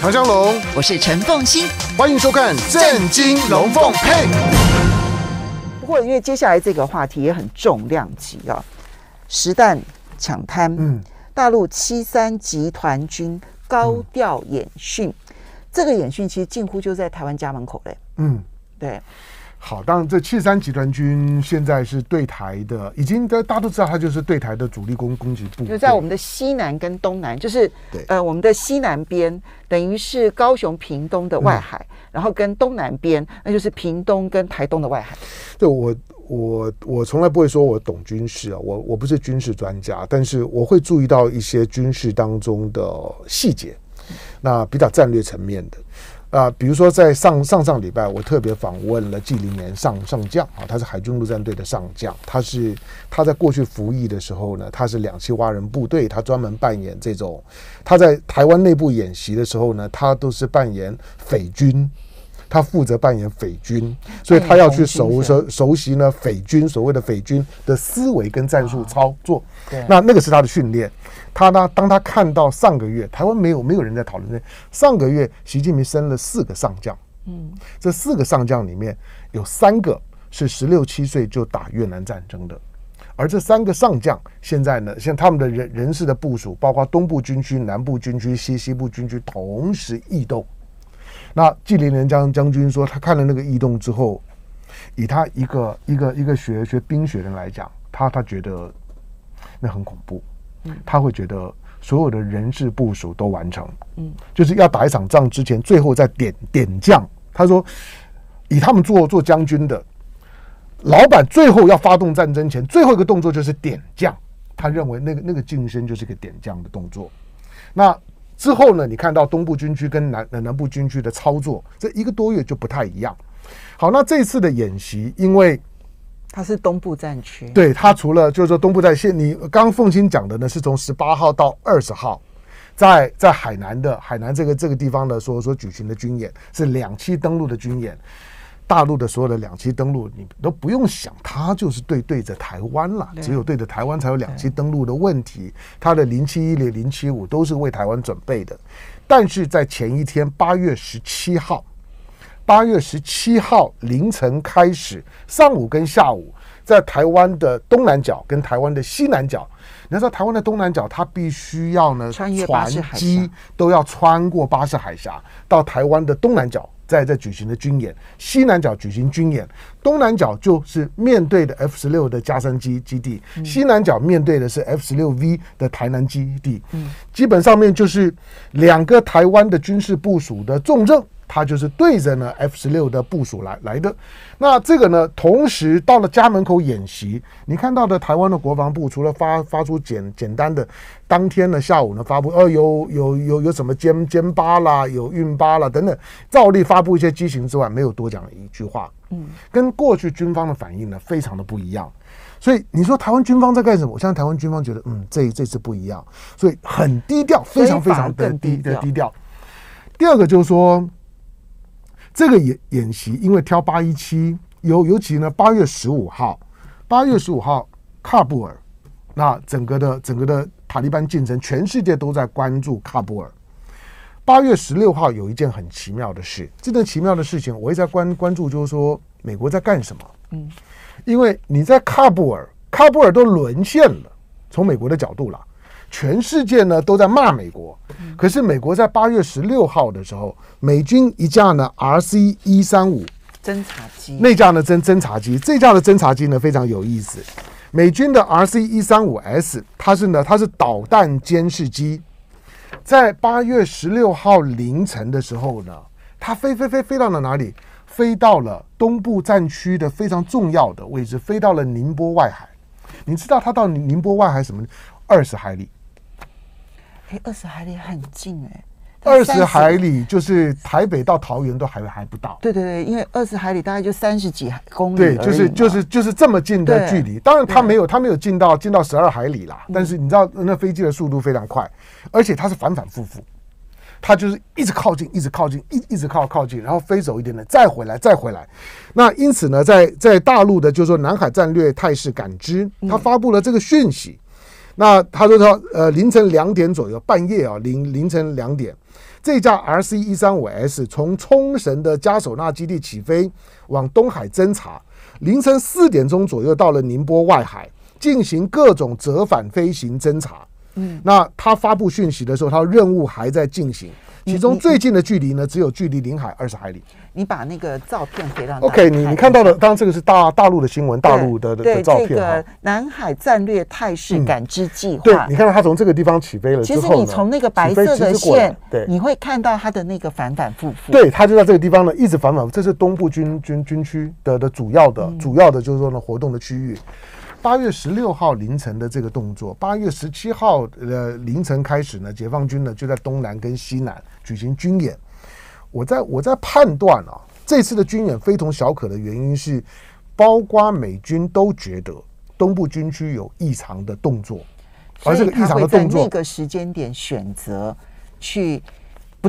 唐江龙，我是陈凤欣，欢迎收看《震惊龙凤配》。不过，因为接下来这个话题也很重量级啊，实弹抢滩，嗯，大陆七三集团军高调演训，这个演训其实近乎就在台湾家门口嘞，嗯，对。好，当然，这七十三集团军现在是对台的，已经在大家都知道，它就是对台的主力攻攻击部。就在我们的西南跟东南，就是对呃我们的西南边，等于是高雄屏东的外海，然后跟东南边，那就是屏东跟台东的外海。对我，我，我从来不会说我懂军事啊，我我不是军事专家，但是我会注意到一些军事当中的细节，那比较战略层面的。啊，比如说在上上上礼拜，我特别访问了纪凌年上上将啊，他是海军陆战队的上将，他是他在过去服役的时候呢，他是两栖蛙人部队，他专门扮演这种，他在台湾内部演习的时候呢，他都是扮演匪军。他负责扮演匪军，所以他要去熟熟熟悉呢匪军所谓的匪军的思维跟战术操作。对，那那个是他的训练。他呢，当他看到上个月台湾没有没有人在讨论，上个月习近平升了四个上将。嗯，这四个上将里面有三个是十六七岁就打越南战争的，而这三个上将现在呢，像他们的人人事的部署，包括东部军区、南部军区、西西部军区同时异动。那纪人将将军说，他看了那个异动之后，以他一个一个一个学学兵学人来讲，他他觉得那很恐怖，他会觉得所有的人事部署都完成，嗯，就是要打一场仗之前，最后再点点将。他说，以他们做做将军的老板，最后要发动战争前，最后一个动作就是点将。他认为那个那个晋升就是一个点将的动作。那之后呢，你看到东部军区跟南南部军区的操作，这一个多月就不太一样。好，那这次的演习，因为它是东部战区，对它除了就是说东部战线，你刚凤青讲的呢，是从十八号到二十号，在在海南的海南这个这个地方的所所举行的军演是两栖登陆的军演。大陆的所有的两栖登陆，你都不用想，它就是对对着台湾了。只有对着台湾才有两栖登陆的问题。它的零七一零零七五都是为台湾准备的。但是在前一天，八月十七号，八月十七号凌晨开始，上午跟下午，在台湾的东南角跟台湾的西南角，你在台湾的东南角，它必须要呢，船机都要穿过巴士海峡到台湾的东南角。在在举行的军演，西南角举行军演，东南角就是面对的 F 十六的加山基基地，西南角面对的是 F 十六 V 的台南基地，基本上面就是两个台湾的军事部署的重症。他就是对着呢 F 十六的部署来来的，那这个呢，同时到了家门口演习，你看到的台湾的国防部除了发发出简简单的当天的下午呢发布，呃，有有有有什么歼歼八啦，有运八啦等等，照例发布一些机型之外，没有多讲一句话，嗯，跟过去军方的反应呢非常的不一样，所以你说台湾军方在干什么？我相信台湾军方觉得，嗯，这这次不一样，所以很低调，非常非常的低的低调。第二个就是说。这个演演习，因为挑八一七，尤尤其呢，八月十五号，八月十五号，喀布尔，那整个的整个的塔利班进程，全世界都在关注喀布尔。八月十六号有一件很奇妙的事，这件奇妙的事情，我也在关关注，就是说美国在干什么？嗯，因为你在喀布尔，喀布尔都沦陷了，从美国的角度了，全世界呢都在骂美国，可是美国在八月十六号的时候，美军一架呢 R C 一三五侦察机，那架呢侦侦察机，这架的侦察机呢非常有意思，美军的 R C 一三五 S 它是呢它是导弹监视机，在八月十六号凌晨的时候呢，它飞飞飞飞到了哪里？飞到了东部战区的非常重要的位置，飞到了宁波外海。你知道它到宁波外海什么？二十海里。哎，二十海里很近哎，二十海里就是台北到桃园都还还不到。对对对，因为二十海里大概就三十几公里。对，就是就是就是这么近的距离。当然，它没有它没有进到进到十二海里啦。但是你知道，那飞机的速度非常快，而且它是反反复复，它就是一直靠近，一直靠近，一一直靠靠近，然后飞走一点点，再回来，再回来。那因此呢，在在大陆的就是说南海战略态势感知，他发布了这个讯息。那他说他呃凌晨两点左右，半夜啊，凌凌晨两点，这架 RC 一三五 S 从冲绳的加手纳基地起飞，往东海侦察。凌晨四点钟左右到了宁波外海，进行各种折返飞行侦察。嗯，那他发布讯息的时候，他任务还在进行。其中最近的距离呢，只有距离领海二十海里。你把那个照片给到。O K，你你看到的，当然这个是大大陆的新闻，大陆的的照片。这个南海战略态势感知计划。对，你看到它从这个地方起飞了其实你从那个白色的线，对，你会看到它的那个反反复复。对，它就在这个地方呢，一直反反复。这是东部军军军区的的主要的主要的就是说呢，活动的区域。八月十六号凌晨的这个动作，八月十七号呃凌晨开始呢，解放军呢就在东南跟西南。举行军演，我在我在判断啊，这次的军演非同小可的原因是，包括美军都觉得东部军区有异常的动作，而这个异常的动作，那个时间点选择去。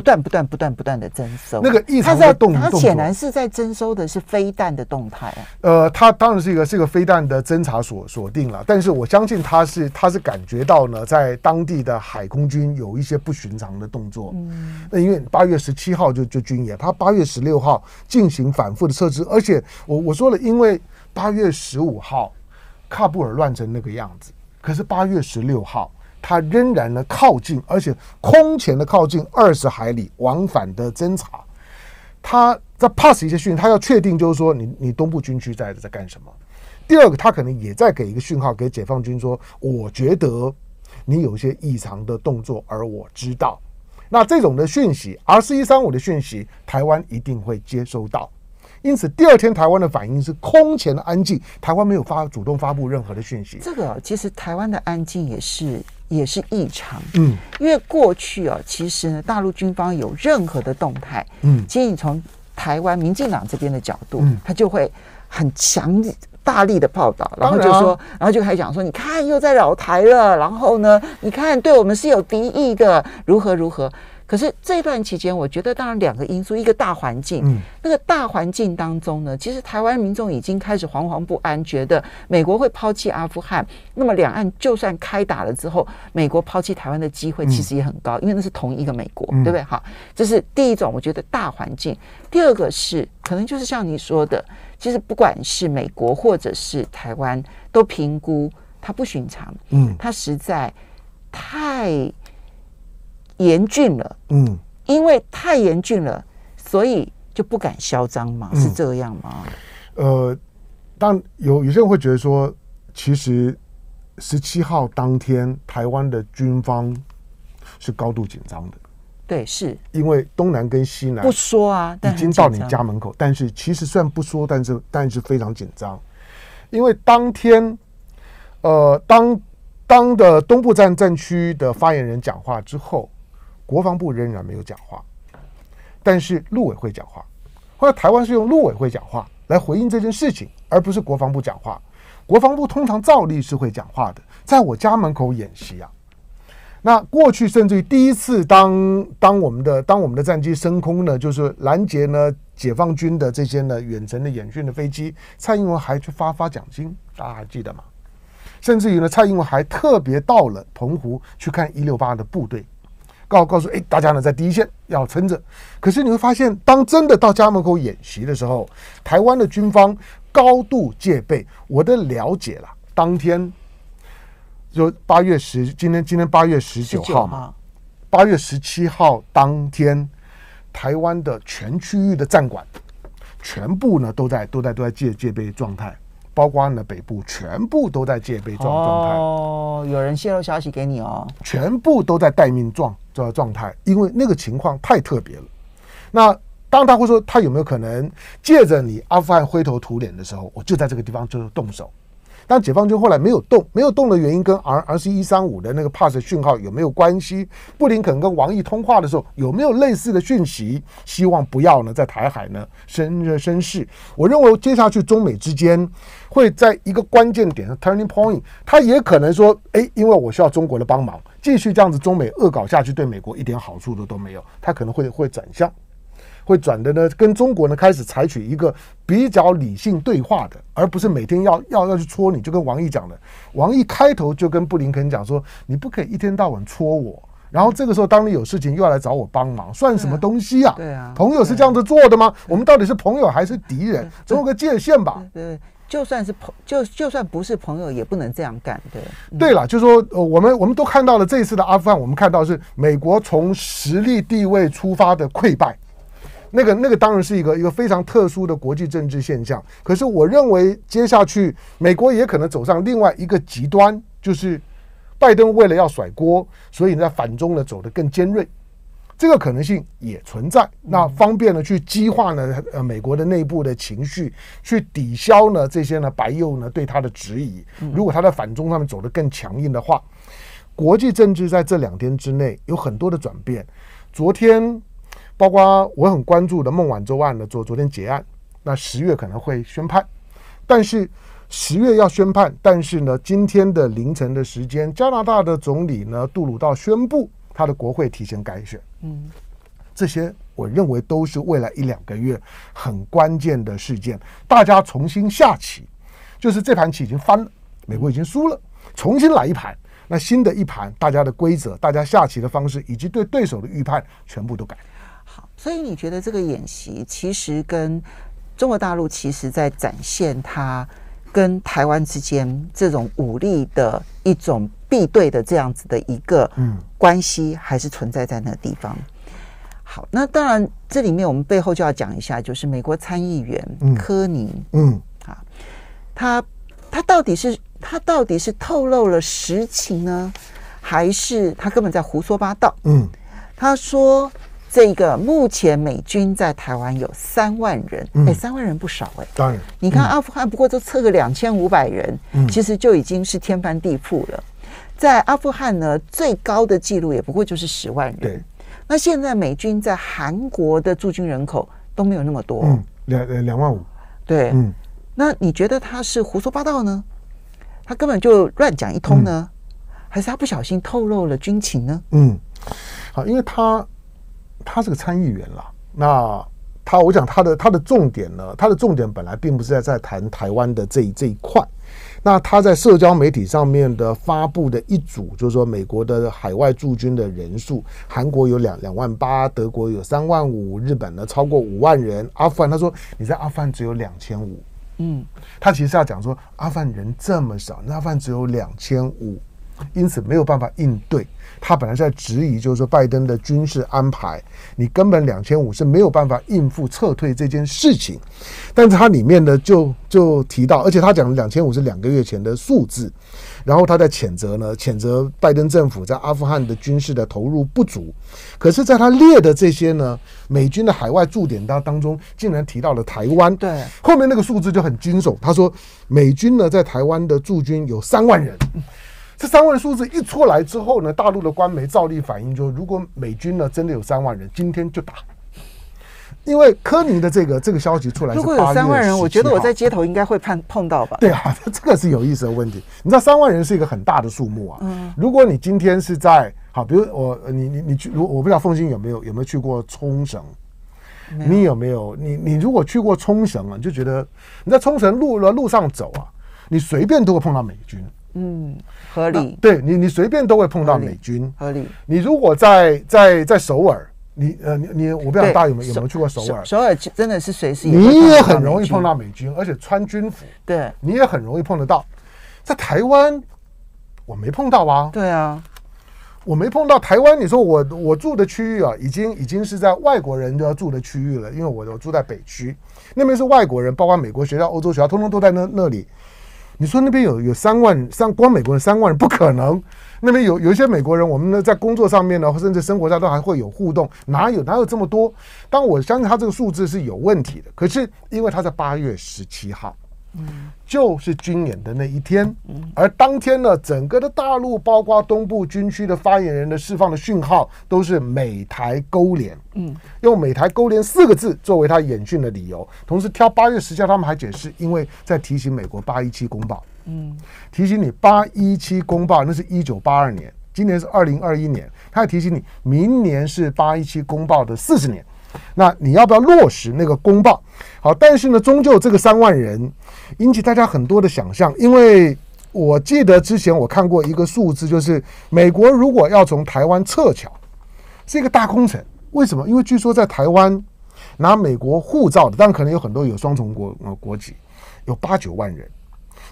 不断不断不断不断的征收，那个异常的动，它显然是在征收的是飞弹的动态啊。呃，它当然是一个是一个飞弹的侦查锁锁定了，但是我相信它是它是感觉到呢，在当地的海空军有一些不寻常的动作。嗯，那因为八月十七号就就军演，他八月十六号进行反复的测试，而且我我说了，因为八月十五号，喀布尔乱成那个样子，可是八月十六号。他仍然呢靠近，而且空前的靠近二十海里往返的侦查，他在 pass 一些讯，他要确定就是说，你你东部军区在在干什么？第二个，他可能也在给一个讯号给解放军说，我觉得你有一些异常的动作，而我知道那这种的讯息 R 四一三五的讯息，台湾一定会接收到。因此，第二天台湾的反应是空前的安静，台湾没有发主动发布任何的讯息。这个其实台湾的安静也是。也是异常，嗯，因为过去啊，其实呢，大陆军方有任何的动态，嗯，其实你从台湾民进党这边的角度，嗯，他就会很强大力的报道，然后就说，然后就开始讲说，你看又在扰台了，然后呢，你看对我们是有敌意的，如何如何。可是这段期间，我觉得当然两个因素，一个大环境，嗯，那个大环境当中呢，其实台湾民众已经开始惶惶不安，觉得美国会抛弃阿富汗，那么两岸就算开打了之后，美国抛弃台湾的机会其实也很高，因为那是同一个美国，对不对？好，这是第一种，我觉得大环境。第二个是可能就是像你说的，其实不管是美国或者是台湾，都评估它不寻常，嗯，它实在太。严峻了，嗯，因为太严峻了，所以就不敢嚣张嘛，是这样吗？呃，但有有些人会觉得说，其实十七号当天，台湾的军方是高度紧张的，对，是因为东南跟西南不说啊，已经到你家门口，但是其实虽然不说，但是但是非常紧张，因为当天，呃，当当的东部战战区的发言人讲话之后。国防部仍然没有讲话，但是陆委会讲话。后来台湾是用陆委会讲话来回应这件事情，而不是国防部讲话。国防部通常照例是会讲话的，在我家门口演习啊。那过去甚至于第一次当当我们的当我们的战机升空呢，就是拦截呢解放军的这些呢远程的演训的飞机，蔡英文还去发发奖金，大家还记得吗？甚至于呢，蔡英文还特别到了澎湖去看一六八的部队。告告诉哎，大家呢在第一线要撑着。可是你会发现，当真的到家门口演习的时候，台湾的军方高度戒备。我的了解啦，当天就八月十，今天今天八月十九号嘛，八月十七号当天，台湾的全区域的战管全部呢都在都在都在戒戒备状态。包括你的北部，全部都在戒备状状态。哦，有人泄露消息给你哦？全部都在待命状状状态，因为那个情况太特别了。那当他会说，他有没有可能借着你阿富汗灰头土脸的时候，我就在这个地方就动手。但解放军后来没有动，没有动的原因跟 R R C 一三五的那个 pass 讯号有没有关系？布林肯跟王毅通话的时候有没有类似的讯息？希望不要呢在台海呢生热生事。我认为接下去中美之间会在一个关键点上 turning point，他也可能说：哎，因为我需要中国的帮忙，继续这样子中美恶搞下去，对美国一点好处的都没有，他可能会会转向。会转的呢，跟中国呢开始采取一个比较理性对话的，而不是每天要要要去戳你。就跟王毅讲的，王毅开头就跟布林肯讲说，你不可以一天到晚戳我。然后这个时候，当你有事情又要来找我帮忙，算什么东西啊？对啊，朋友是这样子做的吗？我们到底是朋友还是敌人？总有个界限吧。对，就算是朋，就就算不是朋友，也不能这样干。对。对了，就说我们我们都看到了这次的阿富汗，我们看到是美国从实力地位出发的溃败。那个那个当然是一个一个非常特殊的国际政治现象，可是我认为接下去美国也可能走上另外一个极端，就是拜登为了要甩锅，所以在反中呢走得更尖锐，这个可能性也存在。那方便呢去激化呢呃美国的内部的情绪，去抵消呢这些呢白右呢对他的质疑。如果他在反中上面走得更强硬的话，国际政治在这两天之内有很多的转变。昨天。包括我很关注的孟晚舟案呢，昨昨天结案，那十月可能会宣判。但是十月要宣判，但是呢，今天的凌晨的时间，加拿大的总理呢杜鲁道宣布他的国会提前改选。嗯，这些我认为都是未来一两个月很关键的事件。大家重新下棋，就是这盘棋已经翻了，美国已经输了，重新来一盘。那新的一盘，大家的规则、大家下棋的方式以及对对手的预判，全部都改。好，所以你觉得这个演习其实跟中国大陆其实在展现它跟台湾之间这种武力的一种必对的这样子的一个嗯关系，还是存在在那个地方？好，那当然这里面我们背后就要讲一下，就是美国参议员科尼嗯啊，他他到底是他到底是透露了实情呢，还是他根本在胡说八道？嗯，他说。这个目前美军在台湾有三万人，哎，三万人不少哎。当然，你看阿富汗不过就测个两千五百人，其实就已经是天翻地覆了。在阿富汗呢，最高的记录也不过就是十万人。对，那现在美军在韩国的驻军人口都没有那么多，两两万五。对，嗯，那你觉得他是胡说八道呢？他根本就乱讲一通呢？还是他不小心透露了军情呢？嗯，好，因为他。他是个参议员了，那他，我想他的他的重点呢，他的重点本来并不是在在谈台湾的这这一块，那他在社交媒体上面的发布的一组，就是说美国的海外驻军的人数，韩国有两两万八，德国有三万五，日本呢超过五万人，阿富汗他说，你在阿富汗只有两千五，嗯，他其实要讲说，阿富汗人这么少，那阿富汗只有两千五。因此没有办法应对，他本来在质疑，就是说拜登的军事安排，你根本两千五是没有办法应付撤退这件事情。但是他里面呢，就就提到，而且他讲两千五是两个月前的数字，然后他在谴责呢，谴责拜登政府在阿富汗的军事的投入不足。可是，在他列的这些呢，美军的海外驻点，当当中竟然提到了台湾，对，后面那个数字就很惊悚。他说，美军呢在台湾的驻军有三万人。这三位数字一出来之后呢，大陆的官媒照例反映就：如果美军呢真的有三万人，今天就打。因为科尼的这个这个消息出来，如果有三万人，我觉得我在街头应该会碰碰到吧。对啊，这个是有意思的问题。你知道三万人是一个很大的数目啊。嗯。如果你今天是在好，比如我你你你去，我不知道凤新有没有有没有去过冲绳，你有没有？你你如果去过冲绳啊，你就觉得你在冲绳路路上走啊，你随便都会碰到美军。嗯，合理。对你，你随便都会碰到美军。合理。你如果在在在首尔，你呃，你你，我不知道大家有没有有没有去过首尔？首尔真的是随时你也很容易碰到美军，而且穿军服。对。你也很容易碰得到，在台湾我没碰到啊。对啊，我没碰到台湾。你说我我住的区域啊，已经已经是在外国人都要住的区域了，因为我我住在北区，那边是外国人，包括美国学校、欧洲学校，通通都在那那里。你说那边有有三万，三光美国人三万人不可能。那边有有一些美国人，我们呢在工作上面呢，甚至生活上都还会有互动，哪有哪有这么多？但我相信他这个数字是有问题的。可是因为他在八月十七号。就是军演的那一天，而当天呢，整个的大陆包括东部军区的发言人的释放的讯号都是美台勾连，嗯，用“美台勾连”四个字作为他演训的理由，同时挑八月十号，他们还解释，因为在提醒美国八一七公报，嗯，提醒你八一七公报那是一九八二年，今年是二零二一年，他还提醒你，明年是八一七公报的四十年，那你要不要落实那个公报？好，但是呢，终究这个三万人。引起大家很多的想象，因为我记得之前我看过一个数字，就是美国如果要从台湾撤侨，是一个大工程。为什么？因为据说在台湾拿美国护照的，但可能有很多有双重国国籍，有八九万人。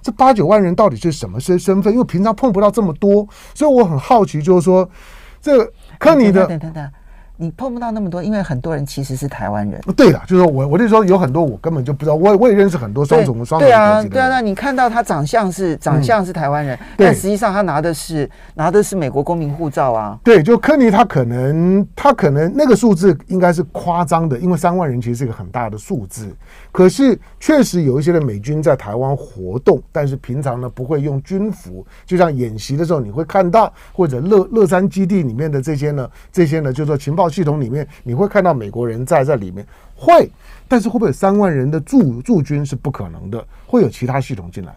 这八九万人到底是什么身身份？因为平常碰不到这么多，所以我很好奇，就是说这可你的等等等。你碰不到那么多，因为很多人其实是台湾人。对的，就是我，我就说有很多我根本就不知道，我我也认识很多双的双对啊，对啊。那你看到他长相是长相是台湾人，但实际上他拿的是拿的是美国公民护照啊。对，就柯尼他可能他可能那个数字应该是夸张的，因为三万人其实是一个很大的数字。可是确实有一些的美军在台湾活动，但是平常呢不会用军服，就像演习的时候你会看到，或者乐乐山基地里面的这些呢，这些呢就说情报。系统里面你会看到美国人在在里面会，但是会不会有三万人的驻驻军是不可能的，会有其他系统进来。